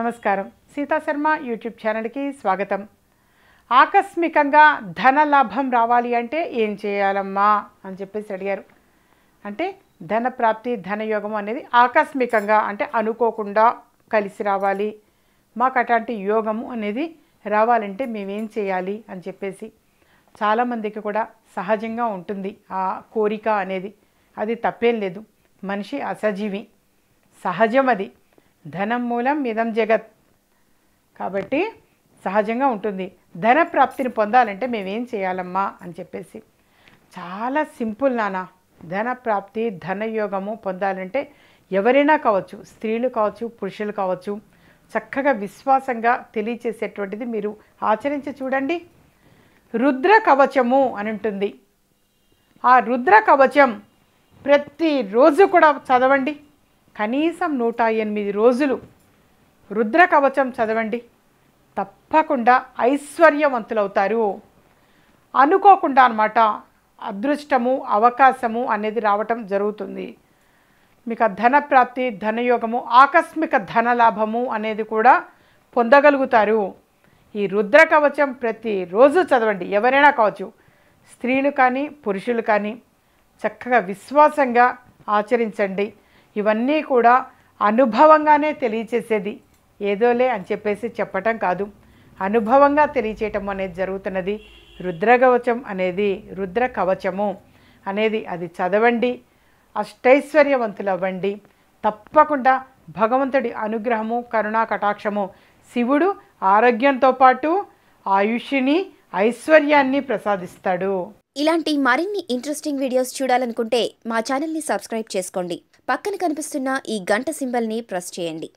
నమస్కారం సీతాశర్మ యూట్యూబ్ ఛానల్కి స్వాగతం ఆకస్మికంగా ధన లాభం రావాలి అంటే ఏం చేయాలమ్మా అని చెప్పేసి అడిగారు అంటే ధన ప్రాప్తి ధనయోగం అనేది ఆకస్మికంగా అంటే అనుకోకుండా కలిసి రావాలి మాకు అట్లాంటి యోగము అనేది రావాలంటే మేమేం చేయాలి అని చెప్పేసి చాలామందికి కూడా సహజంగా ఉంటుంది ఆ కోరిక అనేది అది తప్పేం లేదు మనిషి అసజీవి సహజం అది ధనం మూలం ఇదం జగత్ కాబట్టి సహజంగా ఉంటుంది ధన ప్రాప్తిని పొందాలంటే మేమేం చేయాలమ్మా అని చెప్పేసి చాలా సింపుల్ నానా ధన ప్రాప్తి ధనయోగము పొందాలంటే ఎవరైనా కావచ్చు స్త్రీలు కావచ్చు పురుషులు కావచ్చు చక్కగా విశ్వాసంగా తెలియచేసేటువంటిది మీరు ఆచరించి చూడండి రుద్ర కవచము అని ఉంటుంది ఆ రుద్ర కవచం ప్రతిరోజు కూడా చదవండి కనీసం నూట ఎనిమిది రోజులు రుద్ర కవచం చదవండి తప్పకుండా ఐశ్వర్యవంతులవుతారు అనుకోకుండా అనమాట అదృష్టము అవకాశము అనేది రావటం జరుగుతుంది మీకు ధన ప్రాప్తి ధనయోగము ఆకస్మిక ధన లాభము అనేది కూడా పొందగలుగుతారు ఈ రుద్ర కవచం ప్రతిరోజు చదవండి ఎవరైనా కావచ్చు స్త్రీలు కానీ పురుషులు కానీ చక్కగా విశ్వాసంగా ఆచరించండి ఇవన్నీ కూడా అనుభవంగానే తెలియచేసేది ఏదోలే అని చెప్పేసి చెప్పటం కాదు అనుభవంగా తెలియచేయటం అనేది జరుగుతున్నది రుద్రకవచం అనేది రుద్ర కవచము అనేది అది చదవండి అష్టైశ్వర్యవంతులు అవ్వండి తప్పకుండా భగవంతుడి అనుగ్రహము కరుణా కటాక్షము శివుడు ఆరోగ్యంతో పాటు ఆయుష్యుని ఐశ్వర్యాన్ని ప్రసాదిస్తాడు ఇలాంటి మరిన్ని ఇంట్రెస్టింగ్ వీడియోస్ చూడాలనుకుంటే మా ఛానల్ని సబ్స్క్రైబ్ చేసుకోండి పక్కన కనిపిస్తున్న ఈ గంట సింబల్ని ప్రెస్ చేయండి